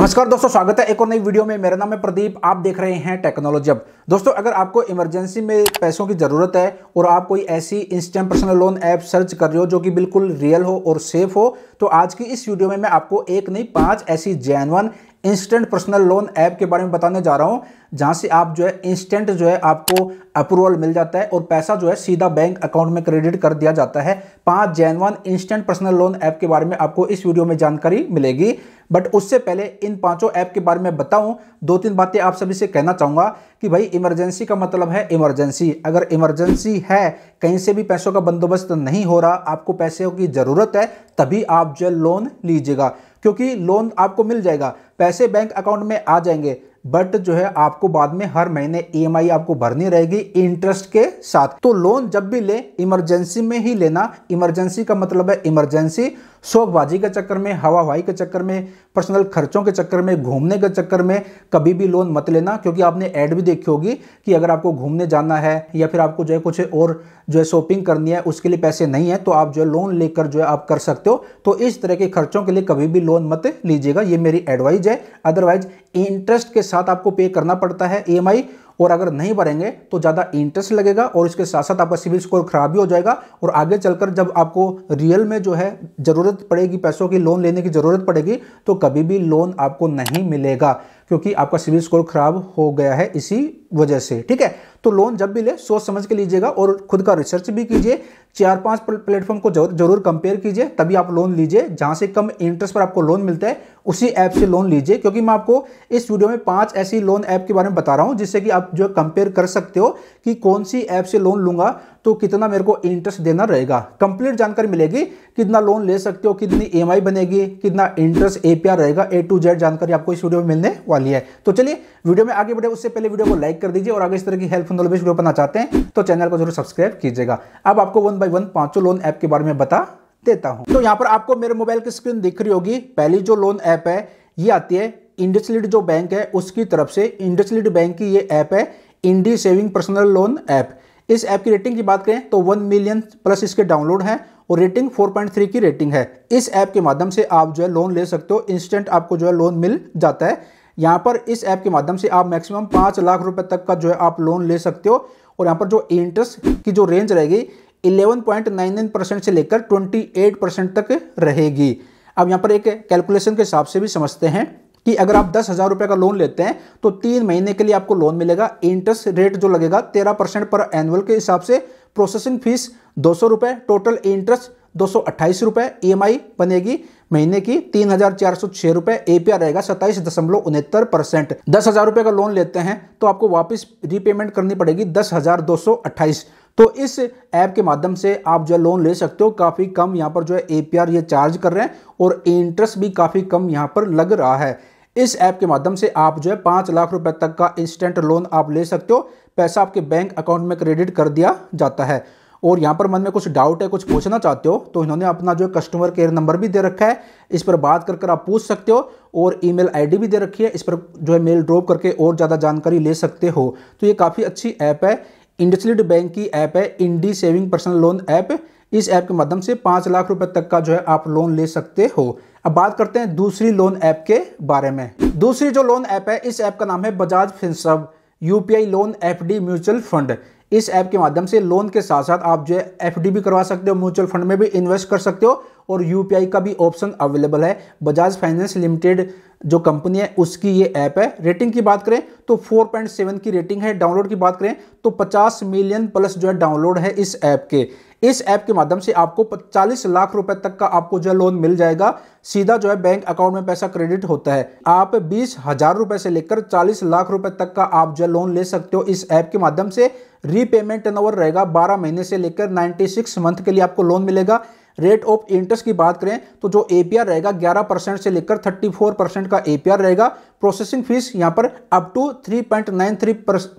नमस्कार दोस्तों स्वागत है एक और नई वीडियो में मेरा नाम है प्रदीप आप देख रहे हैं टेक्नोलॉजी अब दोस्तों अगर आपको इमरजेंसी में पैसों की ज़रूरत है और आप कोई ऐसी instant personal loan app search कर रहे हो जो कि बिल्कुल रियल हो और सेफ हो तो आज की इस वीडियो में मैं आपको एक नहीं पांच ऐसी genuine instant personal loan app के बारे में बताने जा रहा हूं जहां से आप जो है इंस्टेंट जो है आपको अप्रूवल मिल जाता है और पैसा जो है सीधा बैंक अकाउंट में क्रेडिट कर दिया जाता है पांच genuine instant personal loan app के बारे में आपको इस वीडियो में जानकारी मिलेगी बट उससे पहले इन पांचों ऐप के बारे में बताऊं दो तीन बातें आप सभी से कहना चाहूंगा कि भाई इमरजेंसी का मतलब है इमरजेंसी अगर इमरजेंसी है कहीं से भी पैसों का बंदोबस्त नहीं हो रहा आपको पैसों की ज़रूरत है तभी आप जो है लोन लीजिएगा क्योंकि लोन आपको मिल जाएगा पैसे बैंक अकाउंट में आ जाएंगे बट जो है आपको बाद में हर महीने ई e आपको भरनी रहेगी इंटरेस्ट के साथ तो लोन जब भी ले इमरजेंसी में ही लेना इमरजेंसी का मतलब है इमरजेंसी शोकबाजी के चक्कर में हवा हवाई के चक्कर में पर्सनल खर्चों के चक्कर में घूमने के चक्कर में कभी भी लोन मत लेना क्योंकि आपने ऐड भी देखी होगी कि अगर आपको घूमने जाना है या फिर आपको जो है कुछ और जो है शॉपिंग करनी है उसके लिए पैसे नहीं है तो आप जो है लोन लेकर जो है आप कर सकते हो तो इस तरह के खर्चों के लिए कभी भी लोन मत लीजिएगा ये मेरी एडवाइज है अदरवाइज इंटरेस्ट के साथ आपको पे करना पड़ता है ई e और अगर नहीं भरेंगे तो ज़्यादा इंटरेस्ट लगेगा और इसके साथ साथ आपका सिविल स्कोर खराब भी हो जाएगा और आगे चलकर जब आपको रियल में जो है ज़रूरत पड़ेगी पैसों की लोन लेने की ज़रूरत पड़ेगी तो कभी भी लोन आपको नहीं मिलेगा क्योंकि आपका सिविल स्कोर खराब हो गया है इसी वजह से ठीक है तो लोन जब भी ले सोच समझ के लीजिएगा और खुद का रिसर्च भी कीजिए चार पांच प्लेटफॉर्म को जरूर जरूर कंपेयर कीजिए तभी आप लोन लीजिए जहां से कम इंटरेस्ट पर आपको लोन मिलता है उसी ऐप से लोन लीजिए क्योंकि मैं आपको इस वीडियो में पांच ऐसी लोन ऐप के बारे में बता रहा हूं जिससे कि आप जो कंपेयर कर सकते हो कि कौन सी ऐप से लोन लूंगा तो कितना मेरे को इंटरेस्ट देना रहेगा कंप्लीट जानकारी मिलेगी कितना लोन ले सकते हो कितनी ई e बनेगी कितना इंटरेस्ट एपीआर रहेगा ए टू जेड जानकारी आपको इस वीडियो में मिलने वाली है तो चलिए वीडियो में आगे बढ़े उससे पहले वीडियो को लाइक कर दीजिए और अगर इस तरह की हेल्पफुल नॉलेज वीडियो बनाना चाहते हैं तो चैनल को जरूर सब्सक्राइब कीजिएगा अब आपको वन बाई वन पांचों लोन ऐप के बारे में बता देता हूं तो यहां पर आपको मेरे मोबाइल की स्क्रीन दिख रही होगी पहली जो लोन ऐप है ये आती है इंडसलिड जो बैंक है उसकी तरफ से इंडसलिड बैंक की ये ऐप है Indie saving personal loan app इस ऐप की रेटिंग की बात करें तो वन मिलियन प्लस इसके डाउनलोड हैं और रेटिंग 4.3 की रेटिंग है इस ऐप के माध्यम से आप जो है लोन ले सकते हो इंस्टेंट आपको जो है लोन मिल जाता है यहाँ पर इस ऐप के माध्यम से आप मैक्सिमम पाँच लाख रुपए तक का जो है आप लोन ले सकते हो और यहाँ पर जो इंटरेस्ट की जो रेंज रहेगी 11.99 परसेंट से लेकर 28 परसेंट तक रहेगी अब यहाँ पर एक कैलकुलेशन के हिसाब से भी समझते हैं कि अगर आप दस हज़ार रुपए का लोन लेते हैं तो तीन महीने के लिए आपको लोन मिलेगा इंटरेस्ट रेट जो लगेगा तेरह परसेंट पर एनुअल के हिसाब से प्रोसेसिंग फीस दो सौ रुपए टोटल इंटरेस्ट दो सौ अट्ठाईस रुपए ई e बनेगी महीने की तीन हजार चार सौ छह रुपए एपीआर रहेगा सत्ताईस दशमलव उनहत्तर परसेंट दस हज़ार रुपए का लोन लेते हैं तो आपको वापस रीपेमेंट करनी पड़ेगी दस हज़ार दो सौ अट्ठाईस तो इस ऐप के माध्यम से आप जो है लोन ले सकते हो काफ़ी कम यहां पर जो है एपीआर ये चार्ज कर रहे हैं और इंटरेस्ट भी काफ़ी कम यहां पर लग रहा है इस ऐप के माध्यम से आप जो है पाँच लाख रुपए तक का इंस्टेंट लोन आप ले सकते हो पैसा आपके बैंक अकाउंट में क्रेडिट कर दिया जाता है और यहाँ पर मन में कुछ डाउट है कुछ पूछना चाहते हो तो इन्होंने अपना जो कस्टमर केयर नंबर भी दे रखा है इस पर बात कर कर आप पूछ सकते हो और ईमेल आईडी भी दे रखी है इस पर जो है मेल ड्रॉप करके और ज़्यादा जानकारी ले सकते हो तो ये काफ़ी अच्छी ऐप है इंडसलिड बैंक की ऐप है Indie saving personal loan app इस ऐप के माध्यम से पाँच लाख रुपये तक का जो है आप लोन ले सकते हो अब बात करते हैं दूसरी लोन ऐप के बारे में दूसरी जो लोन ऐप है इस ऐप का नाम है Bajaj Finserv UPI loan FD mutual fund इस ऐप के माध्यम से लोन के साथ साथ आप जो है एफ भी करवा सकते हो म्यूचुअल फंड में भी इन्वेस्ट कर सकते हो और यू का भी ऑप्शन अवेलेबल है बजाज फाइनेंस लिमिटेड जो कंपनी है उसकी ये ऐप है रेटिंग की बात करें तो 4.7 की रेटिंग है डाउनलोड की बात करें तो 50 मिलियन प्लस जो है डाउनलोड है इस ऐप के इस ऐप के माध्यम से आपको 40 लाख रुपए तक का आपको जो लोन मिल जाएगा सीधा जो है बैंक अकाउंट में पैसा क्रेडिट होता है आप बीस हजार रुपए से लेकर 40 लाख रुपए तक का आप जो लोन ले सकते हो इस ऐप के माध्यम से रीपेमेंट टर्न रहेगा 12 महीने से लेकर 96 मंथ के लिए आपको लोन मिलेगा रेट ऑफ इंटरेस्ट की बात करें तो जो एपीआर रहेगा 11 परसेंट से लेकर 34 परसेंट का एपीआर रहेगा प्रोसेसिंग फीस यहाँ पर अप टू 3.93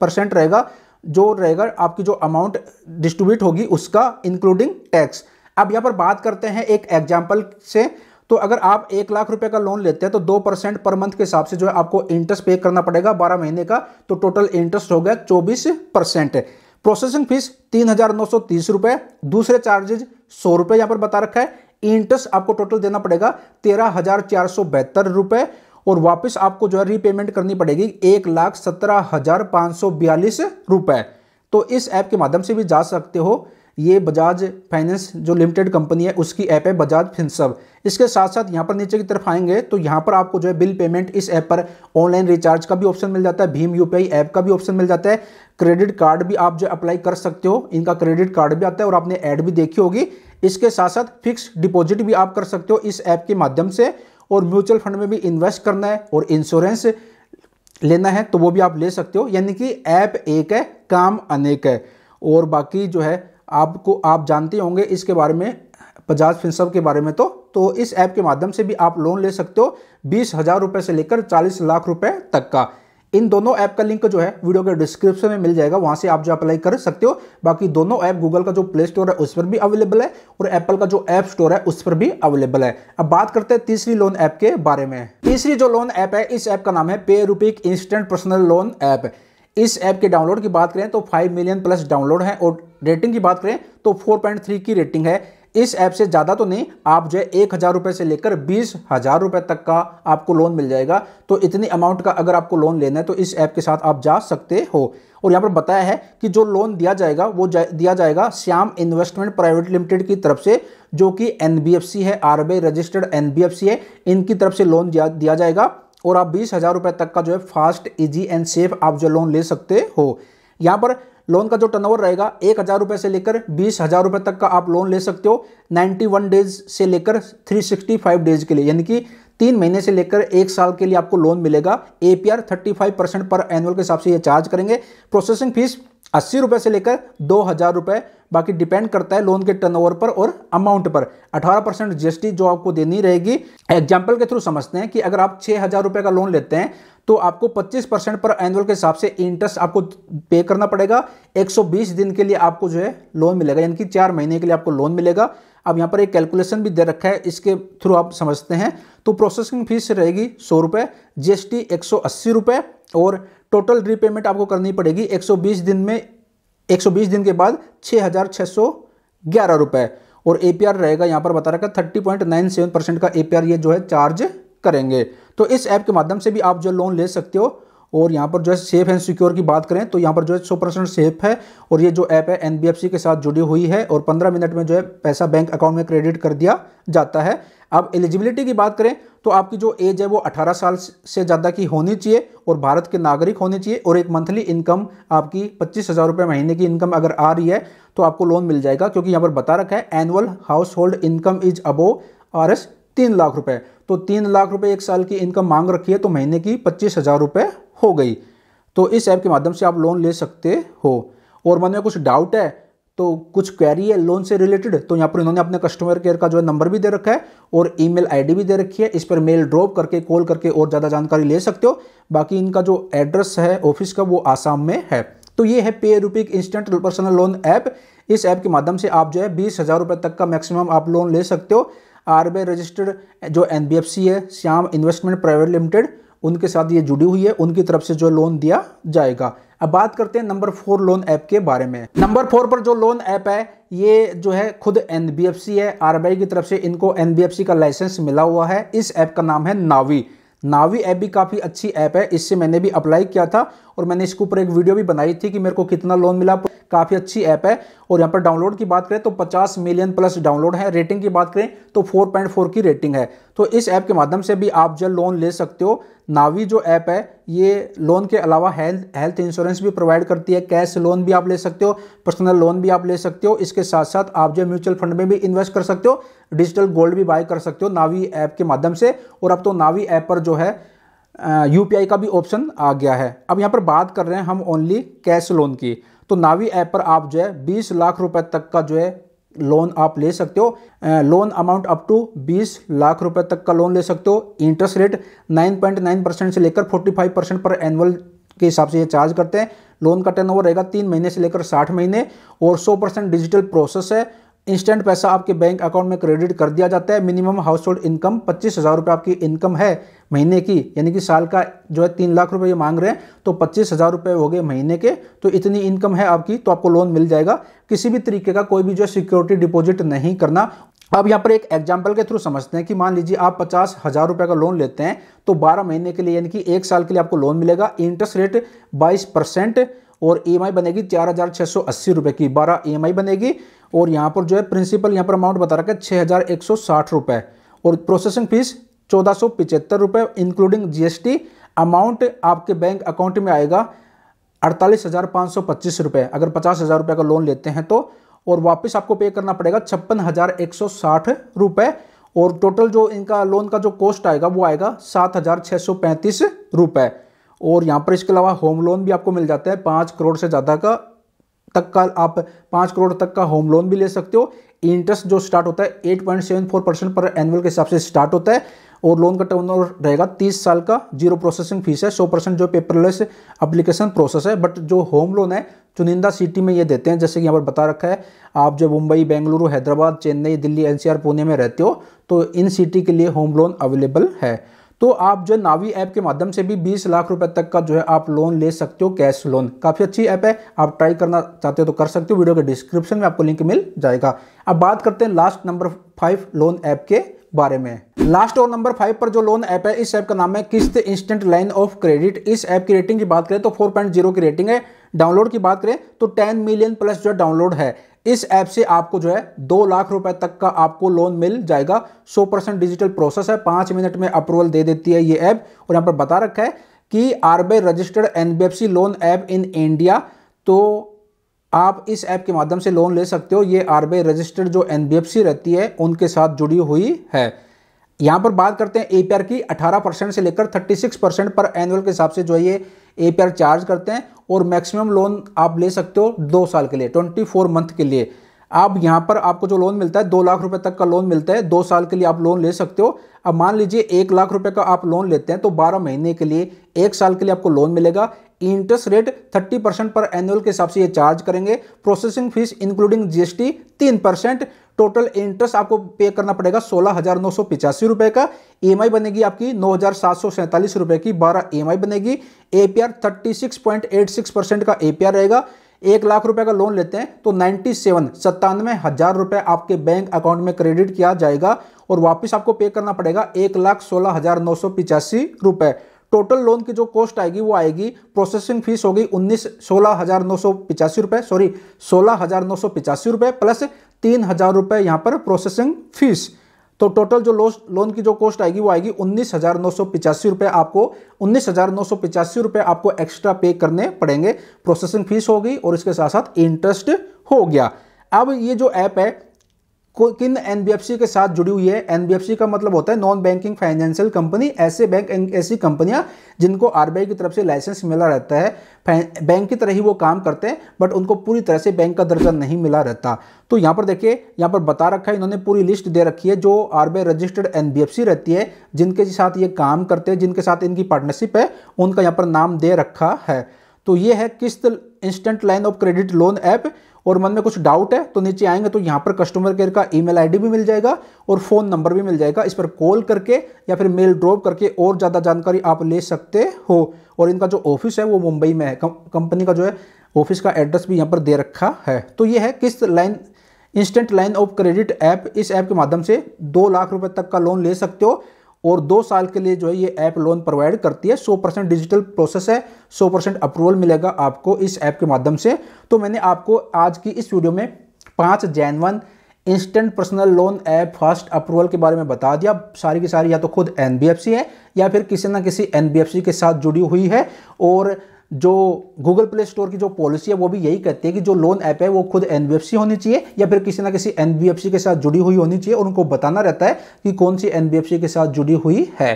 परसेंट रहेगा जो रहेगा आपकी जो अमाउंट डिस्ट्रीब्यूट होगी उसका इंक्लूडिंग टैक्स अब यहां पर बात करते हैं एक एग्जाम्पल से तो अगर आप एक लाख रुपए का लोन लेते हैं तो दो परसेंट पर मंथ के हिसाब से जो है आपको इंटरेस्ट पे करना पड़ेगा बारह महीने का तो टोटल इंटरेस्ट हो गया चौबीस परसेंट प्रोसेसिंग फीस तीन हजार नौ सौ तीस रुपए दूसरे चार्जेज सौ रुपए यहां पर बता रखा है इंटरेस्ट आपको टोटल देना पड़ेगा तेरह हजार चार सौ बहत्तर रुपए और वापस आपको जो है रीपेमेंट करनी पड़ेगी एक लाख सत्रह हजार पांच सौ बयालीस रुपए तो इस ऐप के माध्यम से भी जा सकते हो ये बजाज फाइनेंस जो लिमिटेड कंपनी है उसकी ऐप है बजाज फिनसब इसके साथ साथ यहाँ पर नीचे की तरफ आएंगे तो यहाँ पर आपको जो है बिल पेमेंट इस ऐप पर ऑनलाइन रिचार्ज का भी ऑप्शन मिल जाता है भीम यूपीआई ऐप का भी ऑप्शन मिल जाता है क्रेडिट कार्ड भी आप जो अप्लाई कर सकते हो इनका क्रेडिट कार्ड भी आता है और आपने ऐड भी देखी होगी इसके साथ साथ फिक्स डिपॉजिट भी आप कर सकते हो इस ऐप के माध्यम से और म्यूचुअल फंड में भी इन्वेस्ट करना है और इंश्योरेंस लेना है तो वो भी आप ले सकते हो यानी कि ऐप एक है काम अनेक है और बाकी जो है आपको आप जानते होंगे इसके बारे में बजाज फिनसर्व के बारे में तो तो इस ऐप के माध्यम से भी आप लोन ले सकते हो बीस हज़ार रुपए से लेकर चालीस लाख रुपए तक का इन दोनों ऐप का लिंक जो है वीडियो के डिस्क्रिप्शन में मिल जाएगा वहां से आप जो अप्लाई कर सकते हो बाकी दोनों ऐप गूगल का जो प्ले स्टोर है उस पर भी अवेलेबल है और एप्पल का जो ऐप स्टोर है उस पर भी अवेलेबल है अब बात करते हैं तीसरी लोन ऐप के बारे में तीसरी जो लोन ऐप है इस ऐप का नाम है pay Rupik instant personal loan app इस ऐप के डाउनलोड की बात करें तो 5 मिलियन प्लस डाउनलोड है और रेटिंग की बात करें तो 4.3 की रेटिंग है इस ऐप से ज़्यादा तो नहीं आप जो है एक हज़ार रुपये से लेकर बीस हज़ार रुपये तक का आपको लोन मिल जाएगा तो इतनी अमाउंट का अगर आपको लोन लेना है तो इस ऐप के साथ आप जा सकते हो और यहाँ पर बताया है कि जो लोन दिया जाएगा वो जा, दिया जाएगा श्याम इन्वेस्टमेंट प्राइवेट लिमिटेड की तरफ से जो कि एन है आर रजिस्टर्ड एन है इनकी तरफ से लोन दिया, दिया जाएगा और आप बीस हज़ार रुपये तक का जो है फास्ट इजी एंड सेफ आप जो लोन ले सकते हो यहाँ पर लोन का जो टर्नओवर रहेगा एक हज़ार रुपए से लेकर बीस हज़ार रुपए तक का आप लोन ले सकते हो 91 डेज से लेकर 365 डेज के लिए यानी कि तीन महीने से लेकर एक साल के लिए आपको लोन मिलेगा A P R thirty five percent पर एनुअल के हिसाब से ये चार्ज करेंगे प्रोसेसिंग फीस अस्सी रुपए से लेकर दो हज़ार रुपए बाकी डिपेंड करता है लोन के टर्नओवर पर और अमाउंट पर 18 परसेंट जीएसटी जो आपको देनी रहेगी एग्जाम्पल के थ्रू समझते हैं कि अगर आप छह हज़ार रुपए का लोन लेते हैं तो आपको 25 परसेंट पर एनुअल के हिसाब से इंटरेस्ट आपको पे करना पड़ेगा 120 दिन के लिए आपको जो है लोन मिलेगा यानी कि चार महीने के लिए आपको लोन मिलेगा अब यहाँ पर एक कैलकुलेशन भी दे रखा है इसके थ्रू आप समझते हैं तो प्रोसेसिंग फीस रहेगी सौ रुपये जी एस टी एक सौ अस्सी और टोटल रीपेमेंट आपको करनी पड़ेगी एक सौ बीस दिन में एक सौ बीस दिन के बाद छः हज़ार सौ ग्यारह और एपीआर रहेगा यहाँ पर बता रखा thirty point nine seven percent का एपीआर ये जो है चार्ज करेंगे तो इस ऐप के माध्यम से भी आप जो लोन ले सकते हो और यहाँ पर जो है सेफ एंड सिक्योर की बात करें तो यहाँ पर जो है सौ परसेंट सेफ है और ये जो ऐप है एन के साथ जुड़ी हुई है और पंद्रह मिनट में जो है पैसा बैंक अकाउंट में क्रेडिट कर दिया जाता है अब एलिजिबिलिटी की बात करें तो आपकी जो एज है वो 18 साल से ज़्यादा की होनी चाहिए और भारत के नागरिक होने चाहिए और एक मंथली इनकम आपकी पच्चीस हज़ार रुपये महीने की इनकम अगर आ रही है तो आपको लोन मिल जाएगा क्योंकि यहाँ पर बता रखा है annual household income is above R S तीन लाख रुपये तो तीन लाख रुपए एक साल की इनकम मांग रखी है तो महीने की पच्चीस हज़ार रुपये हो गई तो इस ऐप के माध्यम से आप लोन ले सकते हो और मन में कुछ डाउट है तो कुछ क्वेरी है लोन से रिलेटेड तो यहाँ पर इन्होंने अपने कस्टमर केयर का जो है नंबर भी दे रखा है और ईमेल आईडी भी दे रखी है इस पर मेल ड्रॉप करके कॉल करके और ज़्यादा जानकारी ले सकते हो बाकी इनका जो एड्रेस है ऑफिस का वो आसाम में है तो ये है pay Rupik instant personal loan app इस ऐप के माध्यम से आप जो है बीस हज़ार रुपये तक का मैक्सिमम आप लोन ले सकते हो आर रजिस्टर्ड जो एन है श्याम इन्वेस्टमेंट प्राइवेट लिमिटेड उनके साथ ये जुड़ी हुई है उनकी तरफ से जो लोन दिया जाएगा अब बात करते हैं नंबर फोर लोन ऐप के बारे में नंबर फोर पर जो लोन ऐप है ये जो है खुद एन है आर की तरफ से इनको एन का लाइसेंस मिला हुआ है इस ऐप का नाम है नावी नावी ऐप भी काफ़ी अच्छी ऐप है इससे मैंने भी अप्लाई किया था और मैंने इसके ऊपर एक वीडियो भी बनाई थी कि मेरे को कितना लोन मिला काफ़ी अच्छी ऐप है और यहाँ पर डाउनलोड की बात करें तो 50 मिलियन प्लस डाउनलोड है रेटिंग की बात करें तो 4.4 की रेटिंग है तो इस ऐप के माध्यम से भी आप जो लोन ले सकते हो नावी जो ऐप है ये लोन के अलावा हेल्थ हेल्थ इंश्योरेंस भी प्रोवाइड करती है कैश लोन भी आप ले सकते हो पर्सनल लोन भी आप ले सकते हो इसके साथ साथ आप जो म्यूचुअल फंड में भी इन्वेस्ट कर सकते हो डिजिटल गोल्ड भी बाय कर सकते हो नावी ऐप के माध्यम से और अब तो नावी ऐप पर जो है यू का भी ऑप्शन आ गया है अब यहाँ पर बात कर रहे हैं हम ओनली कैश लोन की तो नावी ऐप पर आप जो है बीस लाख रुपए तक का जो है लोन आप ले सकते हो loan amount up to 20 lakh रुपए तक का लोन ले सकते हो इंटरेस्ट रेट 9.9 परसेंट से लेकर 45 परसेंट पर एनुअल के हिसाब से ये चार्ज करते हैं लोन का टर्न ओवर रहेगा तीन महीने से लेकर साठ महीने और सौ परसेंट डिजिटल प्रोसेस है इंस्टेंट पैसा आपके बैंक अकाउंट में क्रेडिट कर दिया जाता है मिनिमम हाउस होल्ड इनकम पच्चीस हज़ार रुपये आपकी इनकम है महीने की यानी कि साल का जो है तीन लाख रुपए मांग रहे हैं तो पच्चीस हज़ार रुपये हो गए महीने के तो इतनी इनकम है आपकी तो आपको लोन मिल जाएगा किसी भी तरीके का कोई भी जो है सिक्योरिटी डिपॉजिट नहीं करना अब यहाँ पर एक एग्जाम्पल के थ्रू समझते हैं कि मान लीजिए आप पचास हज़ार रुपये का लोन लेते हैं तो बारह महीने के लिए यानी कि एक साल के लिए आपको लोन मिलेगा इंटरेस्ट रेट बाईस परसेंट और ई e बनेगी चार हज़ार छह सौ अस्सी रुपये की बारह ई e बनेगी और यहाँ पर जो है प्रिंसिपल यहाँ पर अमाउंट बता रखा है छः हज़ार एक सौ साठ रुपये और प्रोसेसिंग फीस चौदह सौ इंक्लूडिंग जीएसटी अमाउंट आपके बैंक अकाउंट में आएगा अड़तालीस हज़ार पाँच सौ पच्चीस रुपये अगर पचास हज़ार रुपये का लोन लेते हैं तो और वापस आपको पे करना पड़ेगा छप्पन हज़ार एक सौ साठ रुपये और टोटल जो इनका लोन का जो कॉस्ट आएगा वो आएगा सात हज़ार छः सौ पैंतीस रुपये और यहाँ पर इसके अलावा होम लोन भी आपको मिल जाता है पाँच करोड़ से ज़्यादा का तक का आप पाँच करोड़ तक का होम लोन भी ले सकते हो इंटरेस्ट जो स्टार्ट होता है eight point seven four percent पर एनुअल के हिसाब से स्टार्ट होता है और लोन का टर्न रहेगा तीस साल का जीरो प्रोसेसिंग फीस है सौ परसेंट जो पेपरलेस अप्लीकेशन प्रोसेस है बट जो होम लोन है चुनिंदा सिटी में ये देते हैं जैसे कि यहाँ पर बता रखा है आप जो मुंबई बेंगलुरु हैदराबाद चेन्नई दिल्ली एनसीआर पुणे में रहते हो तो इन सिटी के लिए होम लोन अवेलेबल है तो आप जो नावी ऐप के माध्यम से भी 20 लाख रुपए तक का जो है आप लोन ले सकते हो कैश लोन काफ़ी अच्छी ऐप है आप ट्राई करना चाहते हो तो कर सकते हो वीडियो के डिस्क्रिप्शन में आपको लिंक मिल जाएगा अब बात करते हैं last number five loan app के बारे में लास्ट और नंबर फाइव पर जो लोन ऐप है इस ऐप का नाम है Kissht instant line of credit इस ऐप की रेटिंग की बात करें तो 4.0 की रेटिंग है डाउनलोड की बात करें तो 10 मिलियन प्लस जो डाउनलोड है इस ऐप से आपको जो है दो लाख रुपए तक का आपको लोन मिल जाएगा 100 परसेंट डिजिटल प्रोसेस है पांच मिनट में अप्रूवल दे देती है ये ऐप और यहाँ पर बता रखा है कि RBI registered NBFC loan app in India तो आप इस ऐप के माध्यम से लोन ले सकते हो ये आर रजिस्टर्ड जो एन रहती है उनके साथ जुड़ी हुई है यहाँ पर बात करते हैं ए की 18 परसेंट से लेकर 36 परसेंट पर एनुअल के हिसाब से जो है ये ए चार्ज करते हैं और मैक्सिमम लोन आप ले सकते हो दो साल के लिए 24 मंथ के लिए आप यहाँ पर आपको जो लोन मिलता है दो लाख रुपए तक का लोन मिलता है दो साल के लिए आप लोन ले सकते हो अब मान लीजिए एक लाख रुपए का आप लोन लेते हैं तो बारह महीने के लिए एक साल के लिए आपको लोन मिलेगा इंटरेस्ट रेट 30 परसेंट पर एनुअल के हिसाब से ये चार्ज करेंगे प्रोसेसिंग फीस इंक्लूडिंग जीएसटी तीन परसेंट टोटल इंटरेस्ट आपको पे करना पड़ेगा सोलह हजार नौ सौ पिचासी रुपए का ईएमआई e बनेगी आपकी नौ हजार सात सौ सैंतालीस रुपए की बारह ईएमआई e बनेगी APR thirty six point eight six percent का एपीआर रहेगा एक लाख रुपए का लोन लेते हैं तो नाइनटी सेवन सत्तानवे हजार रुपए आपके बैंक अकाउंट में क्रेडिट किया जाएगा और वापस आपको पे करना पड़ेगा एक लाख सोलह हजार नौ सौ पिचासी रुपए टोटल लोन की जो कॉस्ट आएगी वो आएगी प्रोसेसिंग फीस होगी उन्नीस सोलह हजार नौ सौ पिचासी रुपए सॉरी सोलह हजार नौ सौ पिचासी रुपए प्लस तीन हजार रुपए यहां पर प्रोसेसिंग फीस तो टोटल जो लोस लोन की जो कॉस्ट आएगी वो आएगी उन्नीस हजार नौ सौ पिचासी रुपए आपको उन्नीस हजार नौ सौ पिचासी रुपए आपको एक्स्ट्रा पे करने पड़ेंगे प्रोसेसिंग फीस होगी और इसके साथ साथ इंटरेस्ट हो गया अब ये जो ऐप है किन एनबीएफसी के साथ जुड़ी हुई है एनबीएफसी का मतलब होता है नॉन बैंकिंग फाइनेंशियल कंपनी ऐसे बैंक ऐसी कंपनियां जिनको आरबीआई की तरफ से लाइसेंस मिला रहता है बैंक की तरह ही वो काम करते हैं बट उनको पूरी तरह से बैंक का दर्जा नहीं मिला रहता तो यहाँ पर देखिए यहाँ पर बता रखा है इन्होंने पूरी लिस्ट दे रखी है जो आर रजिस्टर्ड एन रहती है जिनके साथ ये काम करते हैं जिनके साथ इनकी पार्टनरशिप है उनका यहाँ पर नाम दे रखा है तो ये है Kissht instant line of credit loan app और मन में कुछ डाउट है तो नीचे आएंगे तो यहाँ पर कस्टमर केयर का ईमेल आईडी भी मिल जाएगा और फ़ोन नंबर भी मिल जाएगा इस पर कॉल करके या फिर मेल ड्रॉप करके और ज़्यादा जानकारी आप ले सकते हो और इनका जो ऑफिस है वो मुंबई में है कंपनी का जो है ऑफिस का एड्रेस भी यहाँ पर दे रखा है तो ये है किस लाइन instant line of credit app इस ऐप के माध्यम से दो लाख रुपए तक का लोन ले सकते हो और दो साल के लिए जो है ये ऐप लोन प्रोवाइड करती है 100 परसेंट डिजिटल प्रोसेस है 100 परसेंट अप्रूवल मिलेगा आपको इस ऐप के माध्यम से तो मैंने आपको आज की इस वीडियो में पाँच genuine instant personal loan app fast approval के बारे में बता दिया सारी की सारी या तो खुद एन है या फिर किसी ना किसी एन के साथ जुड़ी हुई है और जो गूगल प्ले स्टोर की जो पॉलिसी है वो भी यही कहती है कि जो लोन ऐप है वो खुद एन होनी चाहिए या फिर किसी ना किसी एन के साथ जुड़ी हुई होनी चाहिए और उनको बताना रहता है कि कौन सी एन के साथ जुड़ी हुई है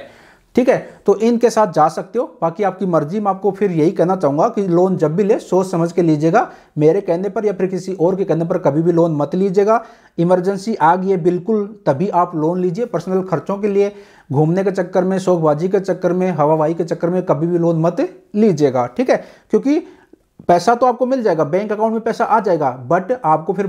ठीक है तो इनके साथ जा सकते हो बाकी आपकी मर्जी मैं आपको फिर यही कहना चाहूंगा कि लोन जब भी ले सोच समझ के लीजिएगा मेरे कहने पर या फिर किसी और के कहने पर कभी भी लोन मत लीजिएगा इमरजेंसी आ गई है बिल्कुल तभी आप लोन लीजिए पर्सनल खर्चों के लिए घूमने के चक्कर में शोकबाजी के चक्कर में हवाबाई के चक्कर में कभी भी लोन मत लीजिएगा ठीक है क्योंकि पैसा तो आपको मिल जाएगा बैंक अकाउंट में पैसा आ जाएगा बट आपको फिर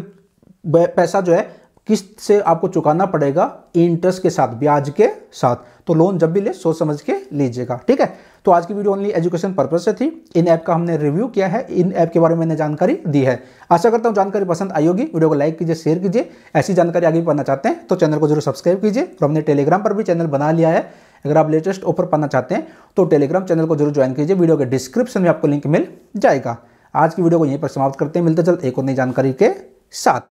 पैसा जो है किस्त से आपको चुकाना पड़ेगा इंटरेस्ट के साथ ब्याज के साथ तो लोन जब भी ले सोच समझ के लीजिएगा ठीक है तो आज की वीडियो ओनली एजुकेशन पर्पज से थी इन ऐप का हमने रिव्यू किया है इन ऐप के बारे में मैंने जानकारी दी है आशा करता हूँ जानकारी पसंद आई होगी वीडियो को लाइक कीजिए शेयर कीजिए ऐसी जानकारी आगे भी पाना चाहते हैं तो चैनल को जरूर सब्सक्राइब कीजिए और हमने टेलीग्राम पर भी चैनल बना लिया है अगर आप लेटेस्ट ऑफर पाना चाहते हैं तो टेलीग्राम चैनल को जरूर ज्वाइन कीजिए वीडियो के डिस्क्रिप्शन में आपको लिंक मिल जाएगा आज की वीडियो को यहीं पर समाप्त करते हैं मिलते जल्द एक और नई जानकारी के साथ